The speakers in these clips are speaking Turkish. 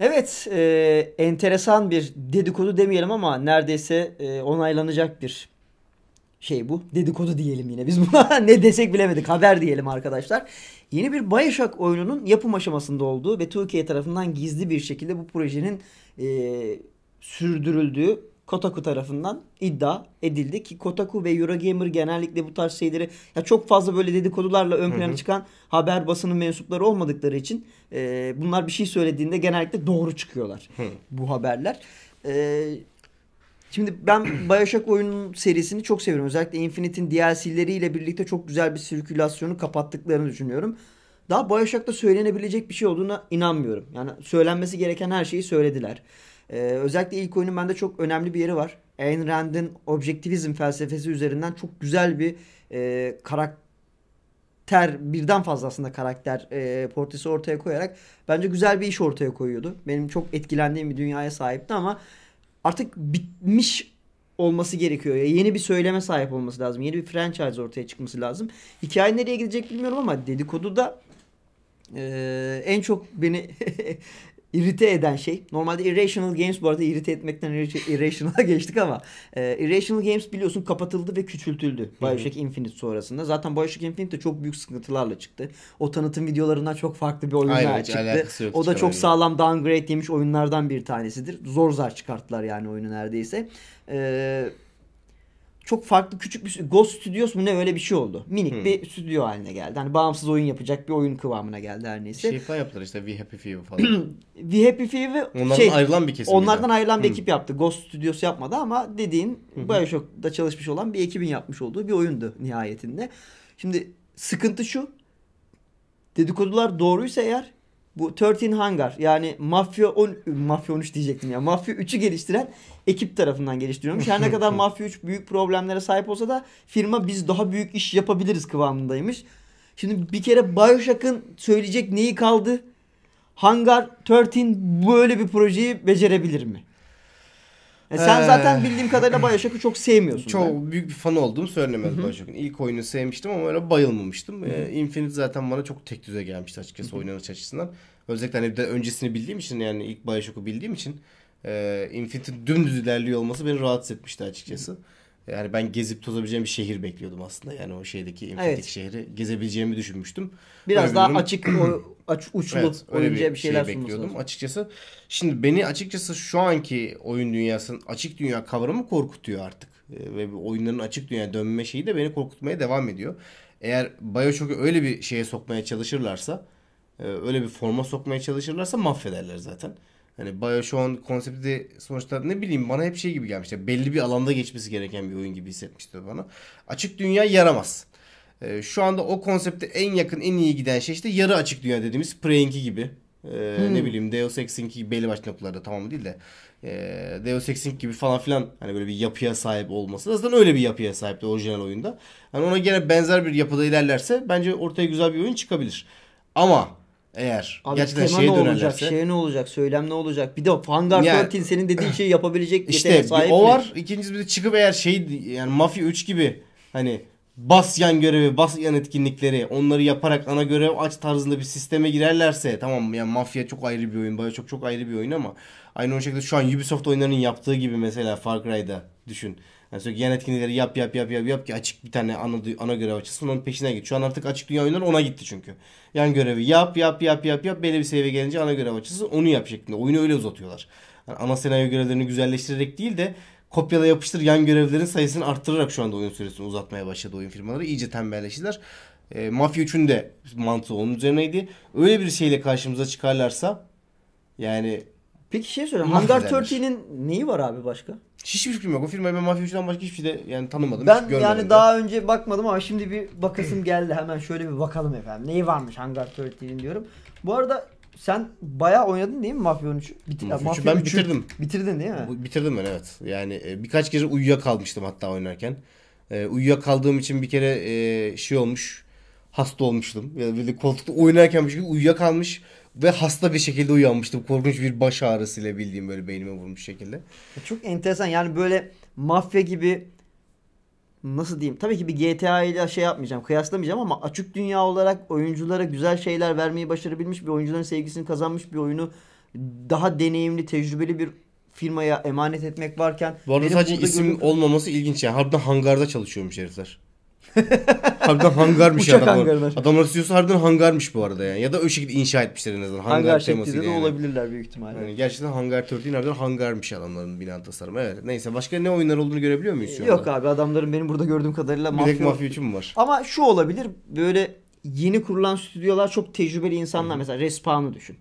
Evet, e, enteresan bir dedikodu demeyelim ama neredeyse e, onaylanacak bir şey bu. Dedikodu diyelim yine. Biz buna ne desek bilemedik. Haber diyelim arkadaşlar. Yeni bir Bioshock oyununun yapım aşamasında olduğu ve Türkiye tarafından gizli bir şekilde bu projenin e, sürdürüldüğü Kotaku tarafından iddia edildi ki Kotaku ve Eurogamer genellikle bu tarz şeyleri ya çok fazla böyle dedikodularla ön plana çıkan haber basının mensupları olmadıkları için e, bunlar bir şey söylediğinde genellikle doğru çıkıyorlar bu haberler. E, şimdi ben Bioshock oyun serisini çok seviyorum. Özellikle Infinite'in DLC'leriyle birlikte çok güzel bir sirkülasyonu kapattıklarını düşünüyorum daha Bioshock'ta söylenebilecek bir şey olduğuna inanmıyorum. Yani söylenmesi gereken her şeyi söylediler. Ee, özellikle ilk oyunun bende çok önemli bir yeri var. Ayn Rand'in objektivizm felsefesi üzerinden çok güzel bir e, karakter, birden fazlasında karakter e, portresi ortaya koyarak bence güzel bir iş ortaya koyuyordu. Benim çok etkilendiğim bir dünyaya sahipti ama artık bitmiş olması gerekiyor. Ya yeni bir söyleme sahip olması lazım. Yeni bir franchise ortaya çıkması lazım. Hikaye nereye gidecek bilmiyorum ama dedikodu da ee, en çok beni irite eden şey. Normalde Irrational Games bu arada irite etmekten Irrational'a geçtik ama e, Irrational Games biliyorsun kapatıldı ve küçültüldü. Bioshock Infinite sonrasında. Zaten Bioshock Infinite de çok büyük sıkıntılarla çıktı. O tanıtım videolarından çok farklı bir oyunlar Aynen, çıktı. o da çok sağlam downgrade yemiş oyunlardan bir tanesidir. Zor zar çıkarttılar yani oyunu neredeyse. Eee çok farklı küçük bir Ghost Studios mu ne öyle bir şey oldu. Minik hmm. bir stüdyo haline geldi. Hani bağımsız oyun yapacak bir oyun kıvamına geldi her neyse. Şey falan yaptılar işte We Happy Few falan. We Happy Few ve onlardan şey, ayrılan bir kesim. Onlardan miydi? ayrılan bir hmm. ekip yaptı. Ghost Studios yapmadı ama dediğin hmm. BioShock'ta çalışmış olan bir ekibin yapmış olduğu bir oyundu nihayetinde. Şimdi sıkıntı şu. Dedikodular doğruysa eğer bu 13 Hangar yani Mafya 10 Mafya 13 diyecektim ya. Mafya 3'ü geliştiren ekip tarafından geliştiriyormuş. Her ne kadar Mafya 3 büyük problemlere sahip olsa da firma biz daha büyük iş yapabiliriz kıvamındaymış. Şimdi bir kere Bioshock'ın söyleyecek neyi kaldı? Hangar 13 böyle bir projeyi becerebilir mi? E sen ee... zaten bildiğim kadarıyla Bioshock'u çok sevmiyorsun. Çok ben. büyük bir fan olduğumu söylemez Bioshock'un. İlk oyunu sevmiştim ama öyle bayılmamıştım. Ee, Infinite zaten bana çok tek düze gelmişti açıkçası oynanış açısından. Özellikle hani de öncesini bildiğim için yani ilk Bioshock'u bildiğim için e, Infinite'in dümdüz ilerliyor olması beni rahatsız etmişti açıkçası. Hı-hı. Yani ben gezip tozabileceğim bir şehir bekliyordum aslında. Yani o şeydeki Infinity evet. şehri gezebileceğimi düşünmüştüm. Biraz öyle daha durum... açık o, aç, uçlu evet, oyuncuya bir, bir şey şeyler şey bekliyordum lazım. açıkçası. Şimdi beni açıkçası şu anki oyun dünyasının açık dünya kavramı korkutuyor artık. Ee, ve oyunların açık dünya dönme şeyi de beni korkutmaya devam ediyor. Eğer Bioshock'u öyle bir şeye sokmaya çalışırlarsa e, öyle bir forma sokmaya çalışırlarsa mahvederler zaten. Hani an konsepti de sonuçta ne bileyim bana hep şey gibi gelmişti. Belli bir alanda geçmesi gereken bir oyun gibi hissetmişti bana. Açık dünya yaramaz. Ee, şu anda o konsepte en yakın en iyi giden şey işte yarı açık dünya dediğimiz Prey'inki gibi. Ee, hmm. Ne bileyim Deus Ex'inki belli başlı noktalarda tamam değil de e, Deus Ex'in gibi falan filan hani böyle bir yapıya sahip olması. Zaten öyle bir yapıya sahipti orijinal oyunda. Hani ona gene benzer bir yapıda ilerlerse bence ortaya güzel bir oyun çıkabilir. Ama eğer gerçekten tema şeye ne dönerlerse. olacak, şey ne olacak, söylem ne olacak? Bir de Fangar yani, 14 senin dediğin şeyi yapabilecek işte, sahip İşte o var. İkincisi bir de çıkıp eğer şey yani Mafya 3 gibi hani bas yan görevi, bas yan etkinlikleri onları yaparak ana görev aç tarzında bir sisteme girerlerse tamam yani mafya çok ayrı bir oyun, baya çok çok ayrı bir oyun ama aynı o şekilde şu an Ubisoft oyunlarının yaptığı gibi mesela Far Cry'da düşün. Yani sürekli yan etkinlikleri yap yap yap yap yap ki açık bir tane ana, ana görev açılsın onun peşine git. Şu an artık açık dünya oyunları ona gitti çünkü. Yan görevi yap yap yap yap yap belli bir seviye gelince ana görev açılsın onu yap şeklinde. Oyunu öyle uzatıyorlar. Yani ana senaryo görevlerini güzelleştirerek değil de kopyala yapıştır yan görevlerin sayısını arttırarak şu anda oyun süresini uzatmaya başladı oyun firmaları. iyice tembelleştiler. E, ee, Mafya 3'ün de mantığı onun üzerineydi. Öyle bir şeyle karşımıza çıkarlarsa yani Peki şey söyle. Hangar 30'nin neyi var abi başka? Hiçbir fikrim yok. O firmayı ben Mafya 3'den başka hiçbir şey de yani tanımadım. Ben hiç yani de. daha önce bakmadım ama şimdi bir bakasım geldi. Hemen şöyle bir bakalım efendim. Neyi varmış Hangar 30'nin diyorum. Bu arada sen bayağı oynadın değil mi Mafya 13'ü? Bit Mafya, 3'ü ben bitirdim. Bitirdin değil mi? Bitirdim ben evet. Yani e, birkaç kere uyuyakalmıştım hatta oynarken. Ee, uyuyakaldığım için bir kere e, şey olmuş. Hasta olmuştum. Ya yani böyle koltukta oynarken bir şey uyuyakalmış. kalmış ve hasta bir şekilde uyanmıştım. Korkunç bir baş ağrısıyla bildiğim böyle beynime vurmuş şekilde. Çok enteresan yani böyle mafya gibi nasıl diyeyim? Tabii ki bir GTA ile şey yapmayacağım, kıyaslamayacağım ama açık dünya olarak oyunculara güzel şeyler vermeyi başarabilmiş bir oyuncuların sevgisini kazanmış bir oyunu daha deneyimli, tecrübeli bir firmaya emanet etmek varken... Bu arada sadece isim görüp... olmaması ilginç yani. Harbiden hangarda çalışıyormuş herifler. harbiden hangarmış Uçak adam. Hangarına. Adamlar stüdyosu harbiden hangarmış bu arada yani. Ya da o şekilde inşa etmişler en azından. Hangar, hangar şeklinde yani. olabilirler büyük ihtimalle. Yani gerçekten hangar 13 harbiden hangarmış adamların bina tasarımı. Evet. Neyse başka ne oyunlar olduğunu görebiliyor muyuz şu anda? Yok abi adamların benim burada gördüğüm kadarıyla mafya... Bir mafya için mi var? Ama şu olabilir böyle yeni kurulan stüdyolar çok tecrübeli insanlar. Hı-hı. Mesela Respawn'ı düşün.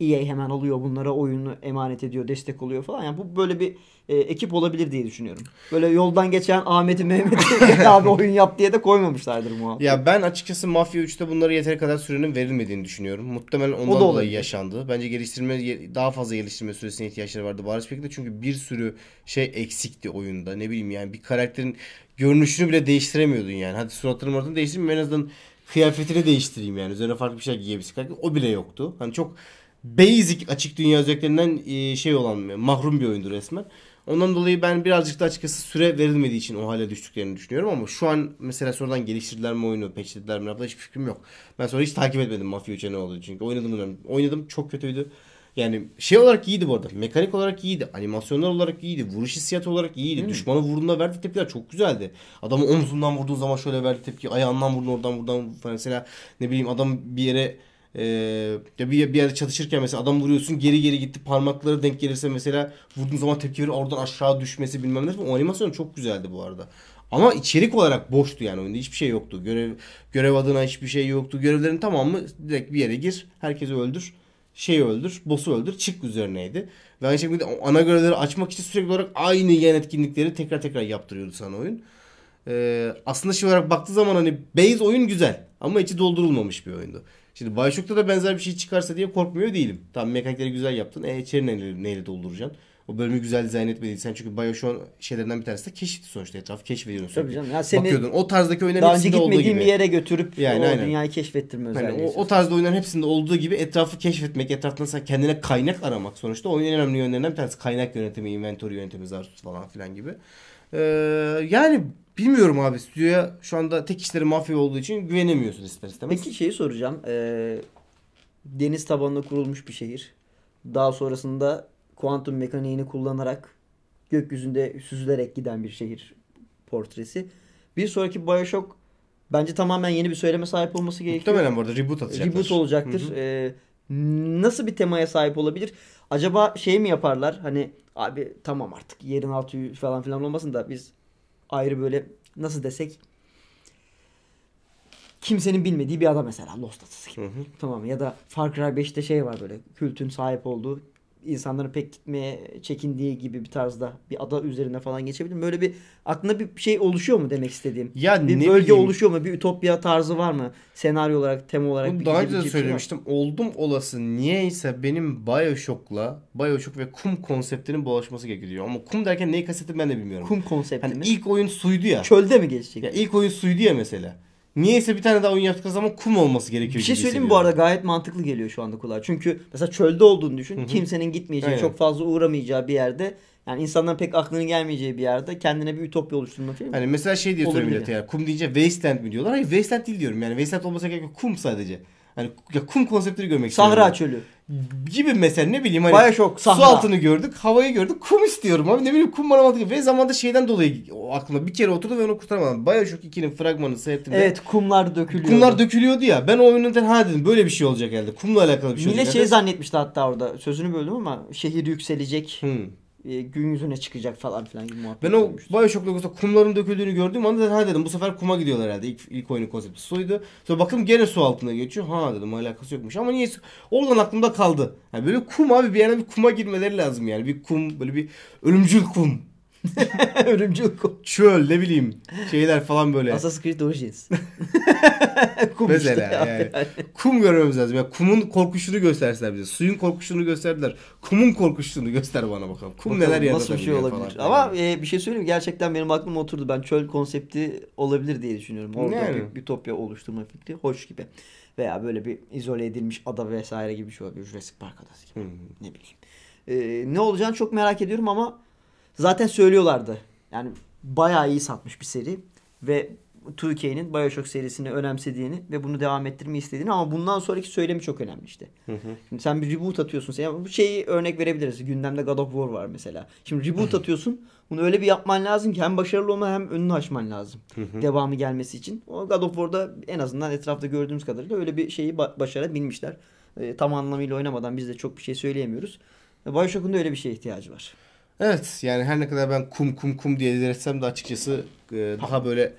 EA hemen alıyor bunlara oyunu emanet ediyor, destek oluyor falan. Yani bu böyle bir e, ekip olabilir diye düşünüyorum. Böyle yoldan geçen Ahmet'i Mehmet'i abi oyun yap diye de koymamışlardır muhabbet. Ya ben açıkçası Mafya 3'te bunlara yeteri kadar sürenin verilmediğini düşünüyorum. Muhtemelen ondan da dolayı yaşandı. Bence geliştirme daha fazla geliştirme süresine ihtiyaçları vardı Barış Pek'te. Çünkü bir sürü şey eksikti oyunda. Ne bileyim yani bir karakterin görünüşünü bile değiştiremiyordun yani. Hadi suratını muratını değiştirmeyeyim en azından kıyafetini değiştireyim yani. Üzerine farklı bir şey giyebilsin. O bile yoktu. Hani çok basic açık dünya özelliklerinden e, şey olan mahrum bir oyundu resmen. Ondan dolayı ben birazcık da açıkçası süre verilmediği için o hale düştüklerini düşünüyorum ama şu an mesela sonradan geliştirdiler mi oyunu, patchlediler mi yaptılar hiçbir fikrim yok. Ben sonra hiç takip etmedim Mafia 3'e ne oldu çünkü oynadım dönem. Oynadım çok kötüydü. Yani şey olarak iyiydi bu arada. Mekanik olarak iyiydi. Animasyonlar olarak iyiydi. Vuruş hissiyatı olarak iyiydi. Hmm. Düşmanı vurduğunda verdiği tepkiler çok güzeldi. Adamı omzundan vurduğun zaman şöyle verdi tepki. Ayağından vurdu oradan buradan. falan Mesela ne bileyim adam bir yere ee, bir, bir yerde çatışırken mesela adam vuruyorsun geri geri gitti parmakları denk gelirse mesela vurduğun zaman tepki verir oradan aşağı düşmesi bilmem ne. O animasyon çok güzeldi bu arada. Ama içerik olarak boştu yani oyunda hiçbir şey yoktu. Görev görev adına hiçbir şey yoktu. Görevlerin tamamı direkt bir yere gir, herkesi öldür, şeyi öldür, boss'u öldür, çık üzerineydi. Ve aynı şekilde ana görevleri açmak için sürekli olarak aynı yan etkinlikleri tekrar tekrar yaptırıyordu sana oyun. Ee, aslında şey olarak baktığı zaman hani base oyun güzel ama içi doldurulmamış bir oyundu. Şimdi Bioshock'ta da benzer bir şey çıkarsa diye korkmuyor değilim. Tam mekanikleri güzel yaptın. E içeri neyle, neyle dolduracaksın? o bölümü güzel dizayn etmediysen çünkü Bioshock'un şeylerinden bir tanesi de keşifti sonuçta etrafı keşfediyorsun Tabii canım. Ya seni Bakıyordun. O tarzdaki oyunların daha hepsinde olduğu gibi. gitmediğim bir yere götürüp Yani o aynen. dünyayı keşfettirme özelliği. Hani o, o tarzda oyunların hepsinde olduğu gibi etrafı keşfetmek, etraftan sen kendine kaynak aramak sonuçta oyunun en önemli yönlerinden bir tanesi kaynak yönetimi, inventory yönetimi, zarf falan filan gibi. Ee, yani bilmiyorum abi stüdyoya şu anda tek işleri mafya olduğu için güvenemiyorsun ister istemez. Peki şeyi soracağım. Ee, deniz tabanında kurulmuş bir şehir. Daha sonrasında kuantum mekaniğini kullanarak gökyüzünde süzülerek giden bir şehir portresi. Bir sonraki Bioshock bence tamamen yeni bir söyleme sahip olması gerekiyor. Muhtemelen bu arada reboot atacaklar. Reboot olacaktır. Hı hı. Ee, nasıl bir temaya sahip olabilir? Acaba şey mi yaparlar? Hani abi tamam artık yerin altı falan filan olmasın da biz ayrı böyle nasıl desek kimsenin bilmediği bir ada mesela Lost Adası gibi. Hı hı. Tamam ya da Far Cry 5'te şey var böyle kültün sahip olduğu insanların pek gitmeye çekindiği gibi bir tarzda bir ada üzerine falan geçebilir. Böyle bir aklında bir şey oluşuyor mu demek istediğim? Ya bir ne bölge bileyim. oluşuyor mu? Bir ütopya tarzı var mı? Senaryo olarak, tema olarak. Bunu bir daha önce de şey söylemiştim. Var. Oldum olası niyeyse benim Bioshock'la Bioshock ve kum konseptinin bulaşması gerekiyor. Ama kum derken neyi kastettim ben de bilmiyorum. Kum konsepti hani mi? İlk oyun suydu ya. Çölde mi geçecek? Ya ilk oyun suydu ya mesela. Niyeyse bir tane daha oyun yaptıkları zaman kum olması gerekiyor. Bir şey söyleyeyim bu arada gayet mantıklı geliyor şu anda kulağa. Çünkü mesela çölde olduğunu düşün. Hı-hı. Kimsenin gitmeyeceği, Aynen. çok fazla uğramayacağı bir yerde. Yani insanların pek aklının gelmeyeceği bir yerde kendine bir ütopya oluşturmak. filmi. Hani mesela şey diye soruyorum millete ya. Kum deyince wasteland mi diyorlar? Hayır wasteland değil diyorum. Yani wasteland olmasa gerek yok. Kum sadece. Hani ya kum konseptleri görmek Sahra istiyorum. Sahra çölü gibi mesela ne bileyim hani çok su altını gördük, havayı gördük, kum istiyorum abi ne bileyim kum bana mantıklı ve zamanda şeyden dolayı o aklımda bir kere oturdu ve onu kurtaramadım. Bioshock 2'nin fragmanını seyrettim. Evet kumlar dökülüyordu. Kumlar dökülüyordu ya ben o oyunun ha dedim böyle bir şey olacak herhalde kumla alakalı bir şey Millet olacak. Millet şey zannetmişti hatta orada sözünü böldüm ama şehir yükselecek. Hmm e, gün yüzüne çıkacak falan filan gibi muhabbet. Ben o Bioshock logosunda kumların döküldüğünü gördüğüm anda ha dedim bu sefer kuma gidiyorlar herhalde. İlk, ilk oyunun konsepti suydu. Sonra baktım gene su altında geçiyor. Ha dedim alakası yokmuş ama niye oradan aklımda kaldı. Yani böyle kum abi bir yerden bir kuma girmeleri lazım yani. Bir kum böyle bir ölümcül kum. Örümcül kum. Çöl ne bileyim şeyler falan böyle. Assassin's Creed Origins. kum Mesela işte yani. Kum görmemiz lazım. ya kumun korkuşunu gösterseler bize. Suyun korkuşunu gösterdiler. Kumun korkuşunu göster bana bakalım. Kum bakalım, neler yaratabiliyor Nasıl bir şey olabilir. Falan. Ama e, bir şey söyleyeyim gerçekten benim aklıma oturdu. Ben çöl konsepti olabilir diye düşünüyorum. Orada yani. bir ütopya oluşturma fikri hoş gibi. Veya böyle bir izole edilmiş ada vesaire gibi bir şey olabilir. Jurassic Park adası gibi. hı Ne bileyim. E, ne olacağını çok merak ediyorum ama Zaten söylüyorlardı. Yani bayağı iyi satmış bir seri. Ve 2K'nin Bioshock serisini önemsediğini ve bunu devam ettirmeyi istediğini ama bundan sonraki söylemi çok önemli işte. Hı hı. Şimdi sen bir reboot atıyorsun. Sen, bu şeyi örnek verebiliriz. Gündemde God of War var mesela. Şimdi reboot atıyorsun. Bunu öyle bir yapman lazım ki hem başarılı olma hem önünü açman lazım. Hı hı. Devamı gelmesi için. O God of War'da en azından etrafta gördüğümüz kadarıyla öyle bir şeyi ba- başarabilmişler. E, tam anlamıyla oynamadan biz de çok bir şey söyleyemiyoruz. E, Bioshock'un da öyle bir şeye ihtiyacı var. Evet yani her ne kadar ben kum kum kum diye diretsem de açıkçası e, daha böyle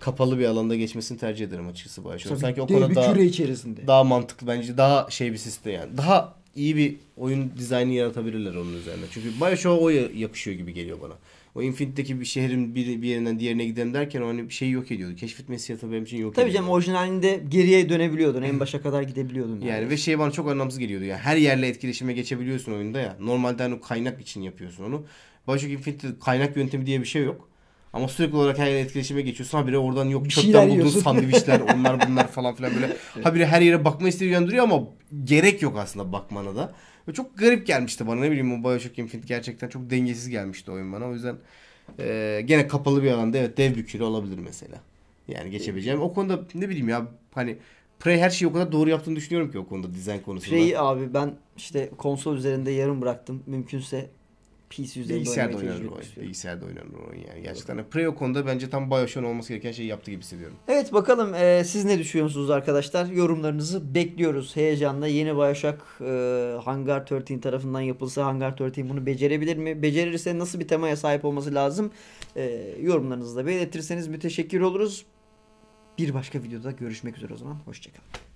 kapalı bir alanda geçmesini tercih ederim açıkçası bu aşamada. Sanki o konuda daha, küre içerisinde. daha mantıklı bence daha şey bir sistem yani. Daha iyi bir oyun dizaynı yaratabilirler onun üzerine. Çünkü Bioshock'a o yakışıyor gibi geliyor bana o Infinite'deki bir şehrin bir, bir yerinden diğerine gidelim derken o hani bir şeyi yok ediyordu. Keşfetmesi yatağı benim için yok Tabii ediyordu. canım orijinalinde geriye dönebiliyordun. en başa kadar gidebiliyordun. Yani. yani ve şey bana çok anlamsız geliyordu. Yani her yerle etkileşime geçebiliyorsun oyunda ya. Normalde hani kaynak için yapıyorsun onu. Bioshock Infinite'de kaynak yöntemi diye bir şey yok. Ama sürekli olarak her yere etkileşime geçiyorsun. Habire oradan yok bir çöpten bulduğun sandviçler onlar bunlar falan filan böyle. Habire her yere bakma isteği uyandırıyor ama gerek yok aslında bakmana da. Ve çok garip gelmişti bana ne bileyim o Bioshock Infinite gerçekten çok dengesiz gelmişti oyun bana. O yüzden e, gene kapalı bir alanda evet dev bükülü olabilir mesela. Yani geçebileceğim. O konuda ne bileyim ya hani Prey her şeyi o kadar doğru yaptığını düşünüyorum ki o konuda dizayn konusunda. prey abi ben işte konsol üzerinde yarım bıraktım. Mümkünse PC üzerinde bilgisayarda oynanır o oyun. Bilgisayarda oynanır oyun yani. Gerçekten evet. Prey o konuda bence tam Bioshock olması gereken şeyi yaptı gibi hissediyorum. Evet bakalım e, siz ne düşünüyorsunuz arkadaşlar? Yorumlarınızı bekliyoruz heyecanla. Yeni Bioshock e, Hangar 13 tarafından yapılsa Hangar 13 bunu becerebilir mi? Becerirse nasıl bir temaya sahip olması lazım? E, yorumlarınızı da belirtirseniz müteşekkir oluruz. Bir başka videoda görüşmek üzere o zaman. Hoşçakalın.